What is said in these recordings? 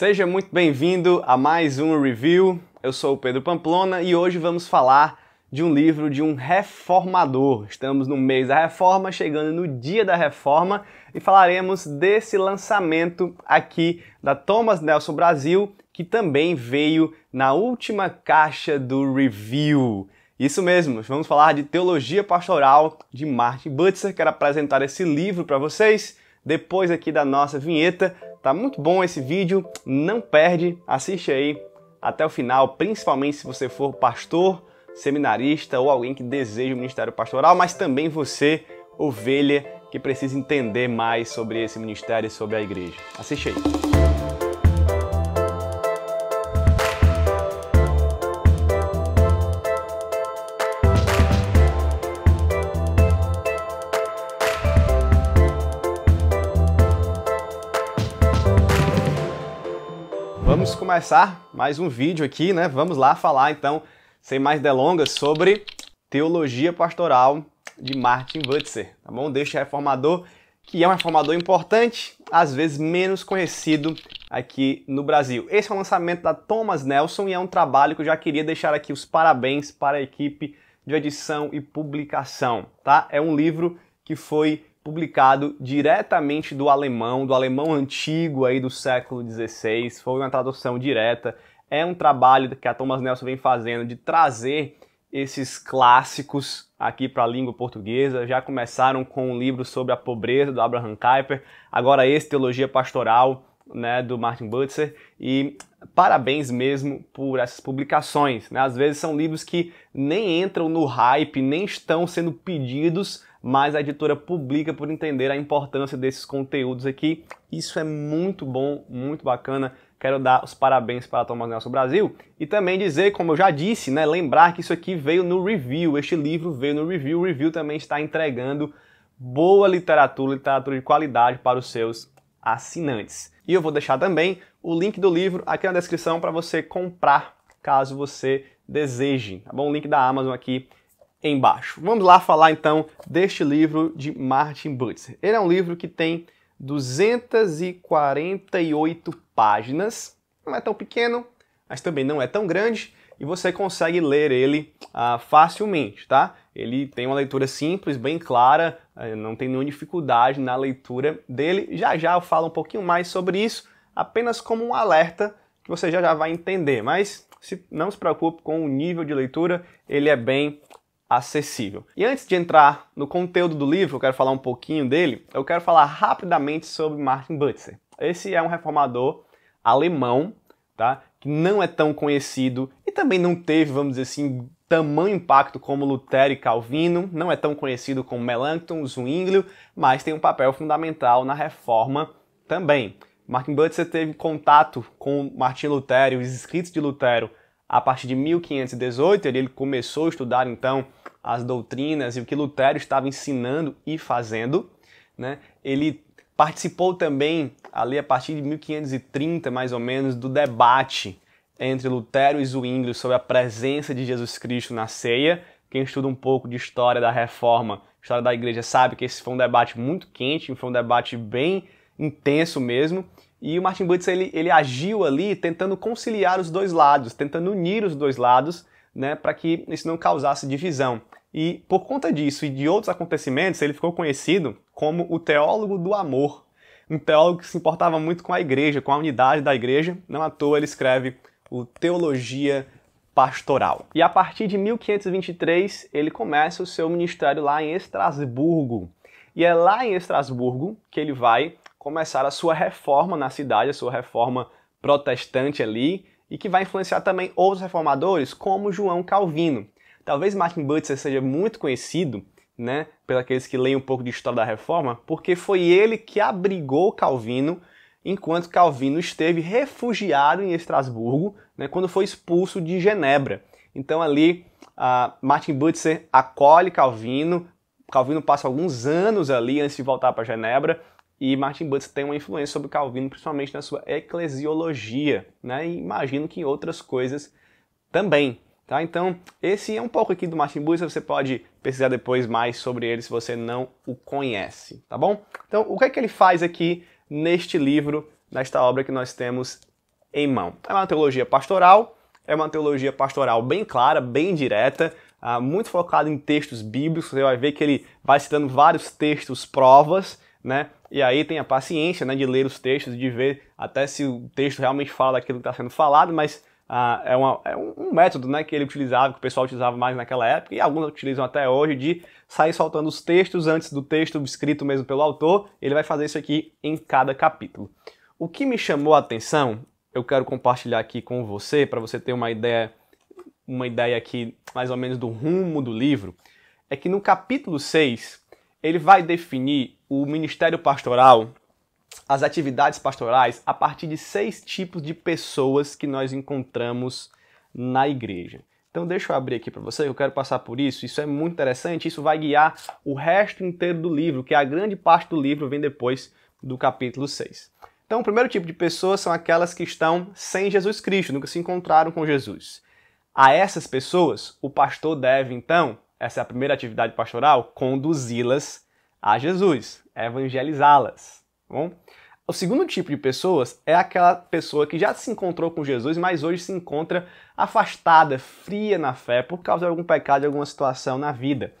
Seja muito bem-vindo a mais um review. Eu sou o Pedro Pamplona e hoje vamos falar de um livro de um reformador. Estamos no mês da reforma, chegando no dia da reforma e falaremos desse lançamento aqui da Thomas Nelson Brasil, que também veio na última caixa do review. Isso mesmo, vamos falar de Teologia Pastoral de Martin Butzer. Quero apresentar esse livro para vocês depois aqui da nossa vinheta Tá muito bom esse vídeo, não perde, assiste aí até o final, principalmente se você for pastor, seminarista ou alguém que deseja o ministério pastoral, mas também você, ovelha, que precisa entender mais sobre esse ministério e sobre a igreja. Assiste aí. Vamos começar mais um vídeo aqui, né? Vamos lá falar então, sem mais delongas, sobre teologia pastoral de Martin Butzer, tá bom? Deste reformador, que é um reformador importante, às vezes menos conhecido aqui no Brasil. Esse é o lançamento da Thomas Nelson e é um trabalho que eu já queria deixar aqui os parabéns para a equipe de edição e publicação, tá? É um livro que foi publicado diretamente do alemão, do alemão antigo aí do século XVI, foi uma tradução direta. É um trabalho que a Thomas Nelson vem fazendo de trazer esses clássicos aqui para a língua portuguesa. Já começaram com um livro sobre a pobreza do Abraham Kuyper, agora esse Teologia Pastoral, né, do Martin Butzer e parabéns mesmo por essas publicações. Né? Às vezes são livros que nem entram no hype, nem estão sendo pedidos, mas a editora publica por entender a importância desses conteúdos aqui. Isso é muito bom, muito bacana. Quero dar os parabéns para a Thomas Nelson Brasil e também dizer, como eu já disse, né, lembrar que isso aqui veio no review, este livro veio no review, o review também está entregando boa literatura, literatura de qualidade para os seus assinantes. E eu vou deixar também o link do livro aqui na descrição para você comprar, caso você deseje. Tá bom? O link da Amazon aqui embaixo. Vamos lá falar então deste livro de Martin Butzer. Ele é um livro que tem 248 páginas, não é tão pequeno, mas também não é tão grande e você consegue ler ele ah, facilmente, tá? Ele tem uma leitura simples, bem clara, eh, não tem nenhuma dificuldade na leitura dele. Já já eu falo um pouquinho mais sobre isso, apenas como um alerta que você já já vai entender, mas se, não se preocupe com o nível de leitura, ele é bem acessível. E antes de entrar no conteúdo do livro, eu quero falar um pouquinho dele, eu quero falar rapidamente sobre Martin Butzer. Esse é um reformador alemão, tá? que não é tão conhecido e também não teve, vamos dizer assim, tamanho impacto como Lutero e Calvino, não é tão conhecido como Melanchthon, Zwinglio, mas tem um papel fundamental na reforma também. Martin Butzer teve contato com Martin Lutero e os escritos de Lutero a partir de 1518, ele começou a estudar então as doutrinas e o que Lutero estava ensinando e fazendo. Né? Ele participou também, ali a partir de 1530 mais ou menos, do debate entre Lutero e Zwingli sobre a presença de Jesus Cristo na ceia. Quem estuda um pouco de história da reforma, história da igreja, sabe que esse foi um debate muito quente, foi um debate bem intenso mesmo. E o Martin Butz ele, ele agiu ali tentando conciliar os dois lados, tentando unir os dois lados né, para que isso não causasse divisão. E por conta disso e de outros acontecimentos, ele ficou conhecido como o teólogo do amor. Um teólogo que se importava muito com a igreja, com a unidade da igreja. Não à toa ele escreve o Teologia Pastoral. E a partir de 1523, ele começa o seu ministério lá em Estrasburgo. E é lá em Estrasburgo que ele vai começar a sua reforma na cidade, a sua reforma protestante ali, e que vai influenciar também outros reformadores, como João Calvino. Talvez Martin Butzer seja muito conhecido, né, pelos aqueles que leem um pouco de história da reforma, porque foi ele que abrigou Calvino enquanto Calvino esteve refugiado em Estrasburgo, né, quando foi expulso de Genebra. Então ali Martin Butzer acolhe Calvino, Calvino passa alguns anos ali antes de voltar para Genebra, e Martin Butz tem uma influência sobre Calvino, principalmente na sua eclesiologia, né? E imagino que em outras coisas também. Tá? Então, esse é um pouco aqui do Martin Buster, você pode pesquisar depois mais sobre ele se você não o conhece, tá bom? Então, o que é que ele faz aqui neste livro, nesta obra que nós temos em mão? É uma teologia pastoral, é uma teologia pastoral bem clara, bem direta, ah, muito focada em textos bíblicos, você vai ver que ele vai citando vários textos, provas, né? e aí tem a paciência né, de ler os textos, de ver até se o texto realmente fala daquilo que está sendo falado, mas ah, é, uma, é, um método né, que ele utilizava, que o pessoal utilizava mais naquela época, e alguns utilizam até hoje, de sair soltando os textos antes do texto escrito mesmo pelo autor. Ele vai fazer isso aqui em cada capítulo. O que me chamou a atenção, eu quero compartilhar aqui com você, para você ter uma ideia, uma ideia aqui mais ou menos do rumo do livro, é que no capítulo 6 ele vai definir o ministério pastoral, as atividades pastorais, a partir de seis tipos de pessoas que nós encontramos na igreja. Então deixa eu abrir aqui para você, eu quero passar por isso. Isso é muito interessante, isso vai guiar o resto inteiro do livro, que é a grande parte do livro vem depois do capítulo 6. Então, o primeiro tipo de pessoas são aquelas que estão sem Jesus Cristo, nunca se encontraram com Jesus. A essas pessoas, o pastor deve, então, essa é a primeira atividade pastoral, conduzi-las a Jesus, é evangelizá-las. Tá o segundo tipo de pessoas é aquela pessoa que já se encontrou com Jesus, mas hoje se encontra afastada, fria na fé, por causa de algum pecado, de alguma situação na vida.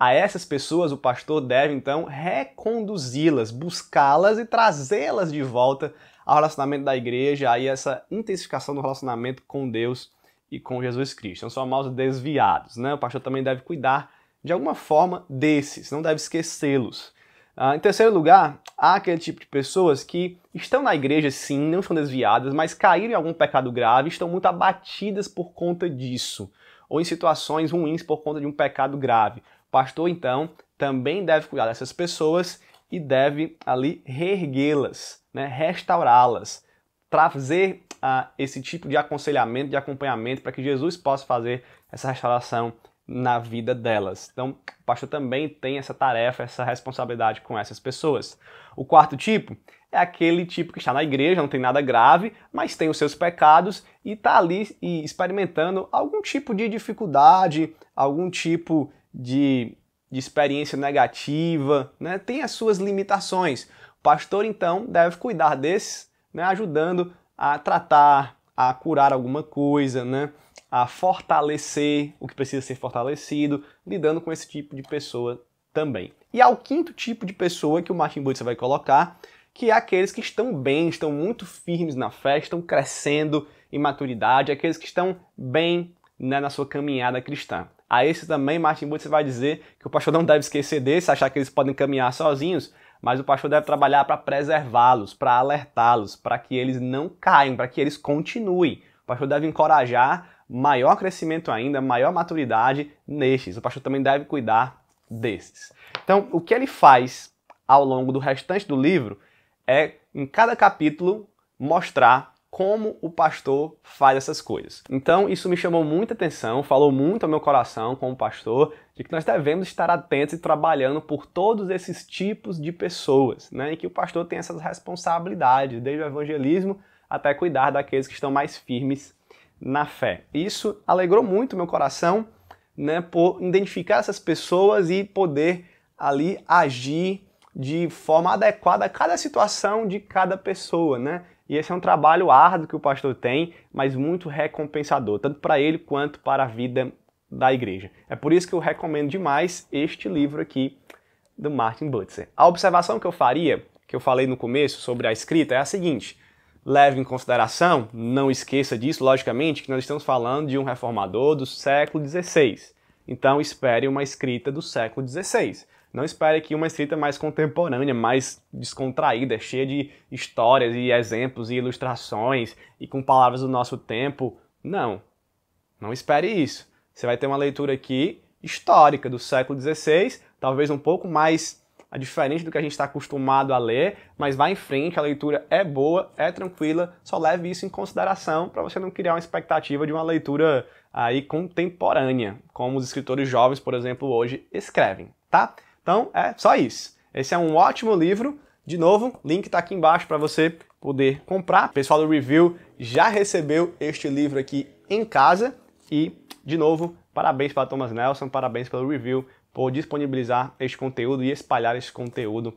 A essas pessoas o pastor deve então reconduzi-las, buscá-las e trazê-las de volta ao relacionamento da igreja, aí essa intensificação do relacionamento com Deus e com Jesus Cristo. São só maus desviados, né? O pastor também deve cuidar de alguma forma desses, não deve esquecê-los. Ah, em terceiro lugar, há aquele tipo de pessoas que estão na igreja, sim, não estão desviadas, mas caíram em algum pecado grave, estão muito abatidas por conta disso, ou em situações ruins por conta de um pecado grave. O pastor, então, também deve cuidar dessas pessoas e deve ali reerguê-las, né, restaurá-las, trazer ah, esse tipo de aconselhamento, de acompanhamento, para que Jesus possa fazer essa restauração na vida delas. Então, o pastor também tem essa tarefa, essa responsabilidade com essas pessoas. O quarto tipo é aquele tipo que está na igreja, não tem nada grave, mas tem os seus pecados e está ali e experimentando algum tipo de dificuldade, algum tipo de, de experiência negativa, né? tem as suas limitações. O pastor, então, deve cuidar desses, né? ajudando a tratar, a curar alguma coisa, né? a fortalecer o que precisa ser fortalecido, lidando com esse tipo de pessoa também. E ao quinto tipo de pessoa que o Martin Butzer vai colocar, que é aqueles que estão bem, estão muito firmes na fé, estão crescendo em maturidade, aqueles que estão bem né, na sua caminhada cristã. A esse também Martin Butzer vai dizer que o pastor não deve esquecer desse, achar que eles podem caminhar sozinhos, mas o pastor deve trabalhar para preservá-los, para alertá-los, para que eles não caiam, para que eles continuem. O pastor deve encorajar maior crescimento ainda, maior maturidade nestes. O pastor também deve cuidar desses. Então, o que ele faz ao longo do restante do livro é, em cada capítulo, mostrar como o pastor faz essas coisas. Então, isso me chamou muita atenção, falou muito ao meu coração como pastor, de que nós devemos estar atentos e trabalhando por todos esses tipos de pessoas, né? E que o pastor tem essas responsabilidades, desde o evangelismo até cuidar daqueles que estão mais firmes na fé. Isso alegrou muito meu coração, né, por identificar essas pessoas e poder ali agir de forma adequada a cada situação de cada pessoa, né? E esse é um trabalho árduo que o pastor tem, mas muito recompensador, tanto para ele quanto para a vida da igreja. É por isso que eu recomendo demais este livro aqui do Martin Butzer. A observação que eu faria, que eu falei no começo sobre a escrita, é a seguinte: leve em consideração, não esqueça disso, logicamente, que nós estamos falando de um reformador do século XVI. Então espere uma escrita do século XVI. Não espere que uma escrita mais contemporânea, mais descontraída, cheia de histórias e exemplos e ilustrações e com palavras do nosso tempo. Não. Não espere isso. Você vai ter uma leitura aqui histórica do século XVI, talvez um pouco mais é diferente do que a gente está acostumado a ler, mas vá em frente, a leitura é boa, é tranquila, só leve isso em consideração para você não criar uma expectativa de uma leitura aí contemporânea, como os escritores jovens, por exemplo, hoje escrevem, tá? Então é só isso. Esse é um ótimo livro. De novo, link está aqui embaixo para você poder comprar. O pessoal do review já recebeu este livro aqui em casa e de novo, parabéns para Thomas Nelson, parabéns pelo review, por disponibilizar este conteúdo e espalhar esse conteúdo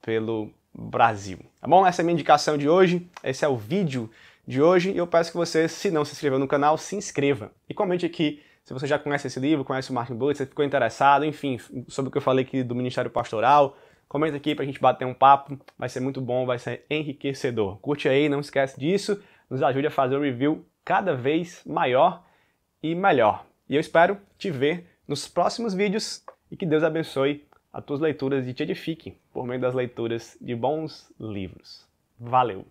pelo Brasil. Tá bom? Essa é a minha indicação de hoje, esse é o vídeo de hoje e eu peço que você, se não se inscreveu no canal, se inscreva. E comente aqui se você já conhece esse livro, conhece o Martin Bull, se ficou interessado, enfim, sobre o que eu falei aqui do Ministério Pastoral, comenta aqui pra gente bater um papo, vai ser muito bom, vai ser enriquecedor. Curte aí, não esquece disso, nos ajude a fazer um review cada vez maior e melhor. E eu espero te ver nos próximos vídeos e que Deus abençoe as tuas leituras e te edifique por meio das leituras de bons livros. Valeu!